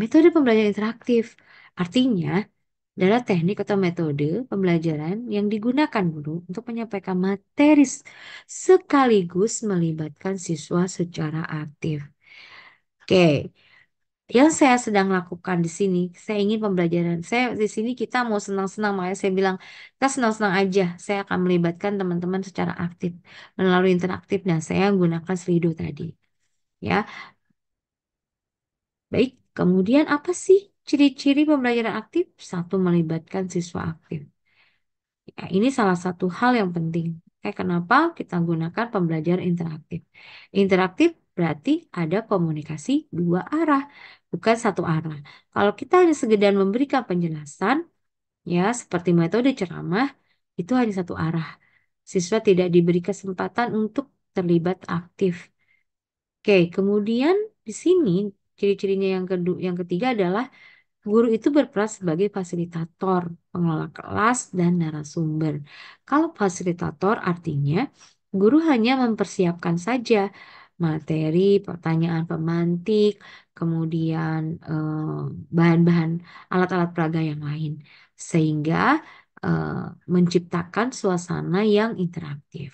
metode pembelajaran interaktif artinya adalah teknik atau metode pembelajaran yang digunakan guru untuk menyampaikan materi sekaligus melibatkan siswa secara aktif. Oke, yang saya sedang lakukan di sini, saya ingin pembelajaran. Saya di sini kita mau senang-senang, makanya saya bilang kita senang-senang aja. Saya akan melibatkan teman-teman secara aktif melalui interaktif dan saya gunakan Slido tadi. Ya, Baik, Kemudian apa sih ciri-ciri pembelajaran aktif? Satu, melibatkan siswa aktif. Ya, ini salah satu hal yang penting. Kayak kenapa kita gunakan pembelajaran interaktif? Interaktif berarti ada komunikasi dua arah, bukan satu arah. Kalau kita hanya sekedar memberikan penjelasan, ya seperti metode ceramah, itu hanya satu arah. Siswa tidak diberi kesempatan untuk terlibat aktif. Oke, kemudian di sini Ciri-cirinya yang kedua, yang ketiga adalah guru itu berperan sebagai fasilitator, pengelola kelas, dan narasumber. Kalau fasilitator artinya guru hanya mempersiapkan saja materi, pertanyaan pemantik, kemudian bahan eh, bahan-bahan alat-alat peraga yang lain, sehingga eh, menciptakan suasana yang interaktif.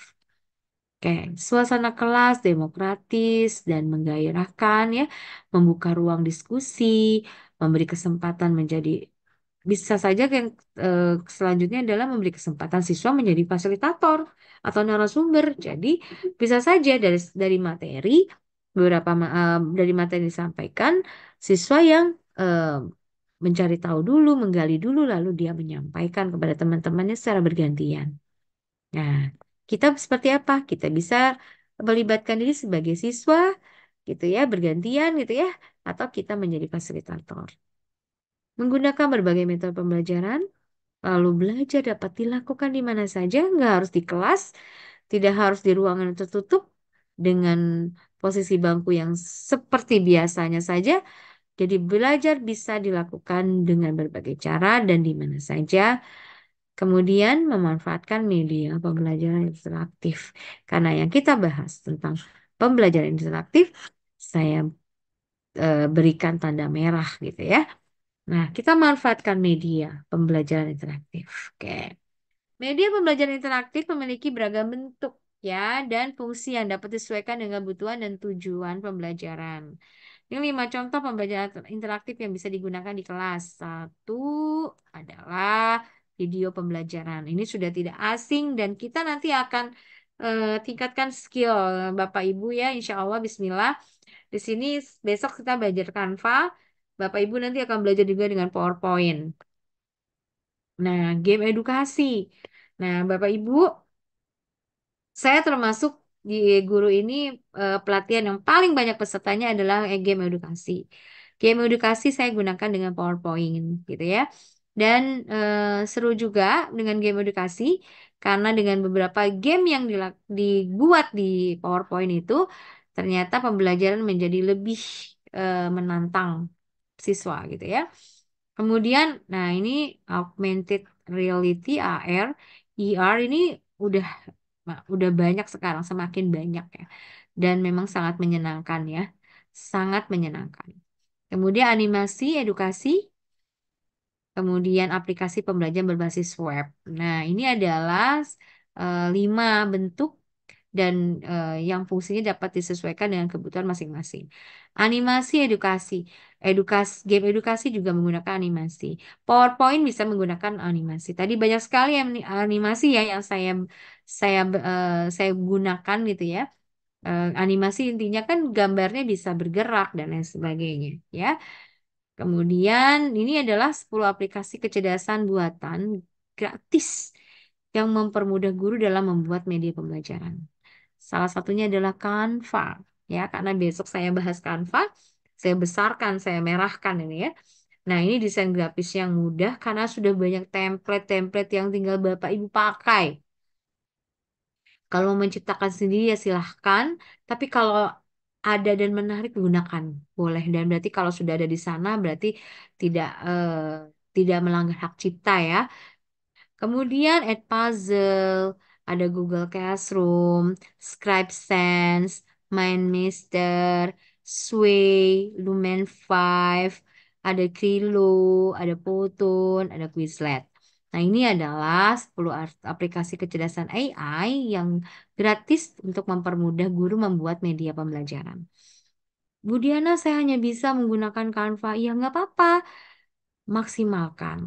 Oke, suasana kelas demokratis dan menggairahkan ya, membuka ruang diskusi, memberi kesempatan menjadi bisa saja yang eh, selanjutnya adalah memberi kesempatan siswa menjadi fasilitator atau narasumber. Jadi bisa saja dari dari materi beberapa eh, dari materi disampaikan siswa yang eh, mencari tahu dulu, menggali dulu lalu dia menyampaikan kepada teman-temannya secara bergantian. Nah, kita seperti apa? Kita bisa melibatkan diri sebagai siswa, gitu ya, bergantian, gitu ya, atau kita menjadi fasilitator. Menggunakan berbagai metode pembelajaran, lalu belajar dapat dilakukan di mana saja, nggak harus di kelas, tidak harus di ruangan tertutup, dengan posisi bangku yang seperti biasanya saja. Jadi belajar bisa dilakukan dengan berbagai cara dan di mana saja Kemudian memanfaatkan media pembelajaran interaktif. Karena yang kita bahas tentang pembelajaran interaktif, saya e, berikan tanda merah gitu ya. Nah, kita manfaatkan media pembelajaran interaktif. Oke. Media pembelajaran interaktif memiliki beragam bentuk ya dan fungsi yang dapat disesuaikan dengan kebutuhan dan tujuan pembelajaran. Ini lima contoh pembelajaran interaktif yang bisa digunakan di kelas. Satu adalah video pembelajaran. Ini sudah tidak asing dan kita nanti akan uh, tingkatkan skill eh, Bapak Ibu ya Insya Allah Bismillah. Di sini besok kita belajar kanva, Bapak Ibu nanti akan belajar juga dengan PowerPoint. Nah, game edukasi. Nah, Bapak Ibu, saya termasuk di guru ini uh, pelatihan yang paling banyak pesertanya adalah game edukasi. Game edukasi saya gunakan dengan PowerPoint gitu ya. Dan uh, seru juga dengan game edukasi karena dengan beberapa game yang dibuat di PowerPoint itu ternyata pembelajaran menjadi lebih uh, menantang siswa gitu ya. Kemudian, nah ini augmented reality AR, ER ini udah udah banyak sekarang semakin banyak ya dan memang sangat menyenangkan ya sangat menyenangkan kemudian animasi edukasi kemudian aplikasi pembelajaran berbasis web. Nah, ini adalah uh, lima bentuk dan uh, yang fungsinya dapat disesuaikan dengan kebutuhan masing-masing. Animasi edukasi, edukasi game edukasi juga menggunakan animasi. PowerPoint bisa menggunakan animasi. Tadi banyak sekali animasi ya yang saya saya uh, saya gunakan gitu ya animasi intinya kan gambarnya bisa bergerak dan lain sebagainya ya Kemudian ini adalah 10 aplikasi kecerdasan buatan gratis yang mempermudah guru dalam membuat media pembelajaran. Salah satunya adalah Canva, ya, karena besok saya bahas Canva, saya besarkan, saya merahkan ini ya. Nah, ini desain grafis yang mudah karena sudah banyak template-template yang tinggal Bapak Ibu pakai. Kalau mau menciptakan sendiri ya silahkan, tapi kalau ada dan menarik digunakan boleh dan berarti kalau sudah ada di sana berarti tidak eh, tidak melanggar hak cipta ya kemudian add puzzle ada Google Classroom Scribe Sense MindMeister Sway Lumen Five, ada Krilo ada Poton, ada Quizlet Nah, ini adalah 10 aplikasi kecerdasan AI yang gratis untuk mempermudah guru membuat media pembelajaran. Bu Diana, saya hanya bisa menggunakan Canva. Ya, nggak apa-apa. Maksimalkan.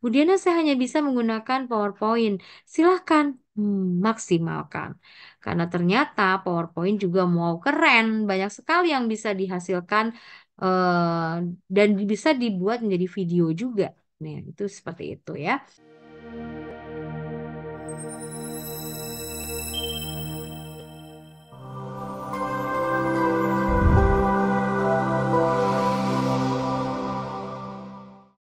Bu Diana, saya hanya bisa menggunakan PowerPoint. Silahkan hmm, maksimalkan. Karena ternyata PowerPoint juga mau keren. Banyak sekali yang bisa dihasilkan eh, dan bisa dibuat menjadi video juga. Nah, itu seperti itu ya.